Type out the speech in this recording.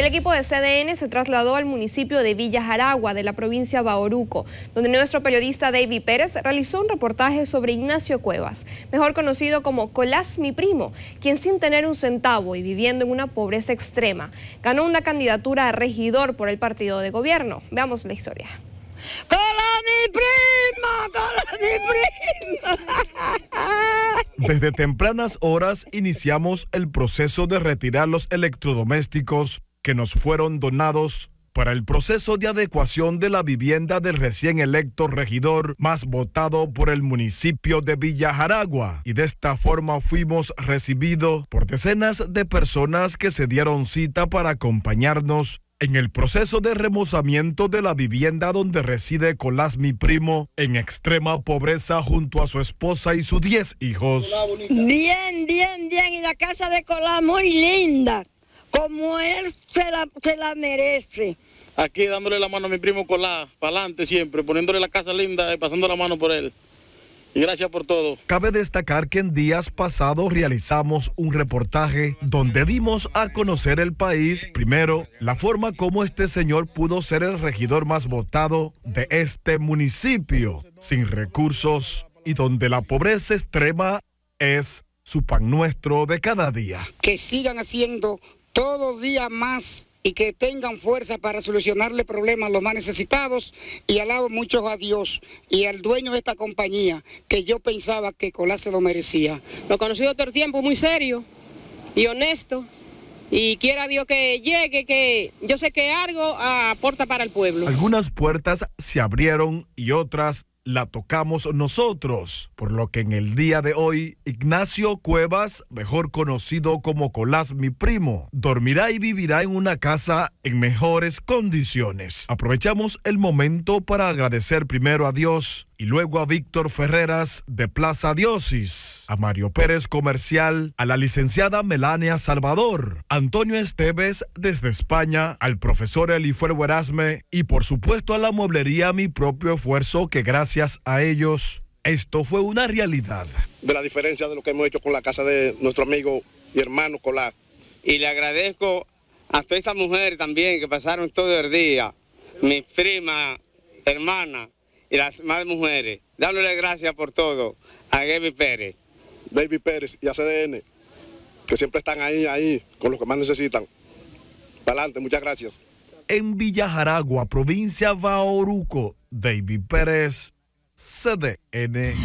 El equipo de CDN se trasladó al municipio de Villa Jaragua, de la provincia Baoruco, donde nuestro periodista David Pérez realizó un reportaje sobre Ignacio Cuevas, mejor conocido como Colás mi primo, quien sin tener un centavo y viviendo en una pobreza extrema, ganó una candidatura a regidor por el partido de gobierno. Veamos la historia. mi primo! mi primo! Desde tempranas horas iniciamos el proceso de retirar los electrodomésticos que nos fueron donados para el proceso de adecuación de la vivienda del recién electo regidor más votado por el municipio de Villajaragua. Y de esta forma fuimos recibidos por decenas de personas que se dieron cita para acompañarnos en el proceso de remozamiento de la vivienda donde reside Colás, mi primo, en extrema pobreza junto a su esposa y sus 10 hijos. Bien, bien, bien. Y la casa de Colás muy linda. Como él se la, merece. Aquí dándole la mano a mi primo Colá, para adelante siempre, poniéndole la casa linda y pasando la mano por él. Y gracias por todo. Cabe destacar que en días pasados realizamos un reportaje donde dimos a conocer el país, primero, la forma como este señor pudo ser el regidor más votado de este municipio, sin recursos y donde la pobreza extrema es su pan nuestro de cada día. Que sigan haciendo todos día más y que tengan fuerza para solucionarle problemas a los más necesitados y alabo mucho a Dios y al dueño de esta compañía que yo pensaba que Colás se lo merecía. Lo conocí todo el tiempo muy serio y honesto y quiera Dios que llegue, que yo sé que algo aporta para el pueblo. Algunas puertas se abrieron y otras la tocamos nosotros, por lo que en el día de hoy Ignacio Cuevas, mejor conocido como Colás mi primo, dormirá y vivirá en una casa en mejores condiciones. Aprovechamos el momento para agradecer primero a Dios y luego a Víctor Ferreras de Plaza Diosis, a Mario Pérez Comercial, a la licenciada Melania Salvador, Antonio Esteves desde España, al profesor Elifuer Erasme y por supuesto a la mueblería Mi Propio Esfuerzo que gracias a ellos esto fue una realidad. De la diferencia de lo que hemos hecho con la casa de nuestro amigo y hermano Colá. Y le agradezco a esta estas mujeres también que pasaron todo el día, mi prima hermana y las más mujeres. Dándole gracias por todo a David Pérez. David Pérez y a CDN, que siempre están ahí, ahí, con los que más necesitan. Adelante, muchas gracias. En Villajaragua, provincia Bauruco, David Pérez, CDN.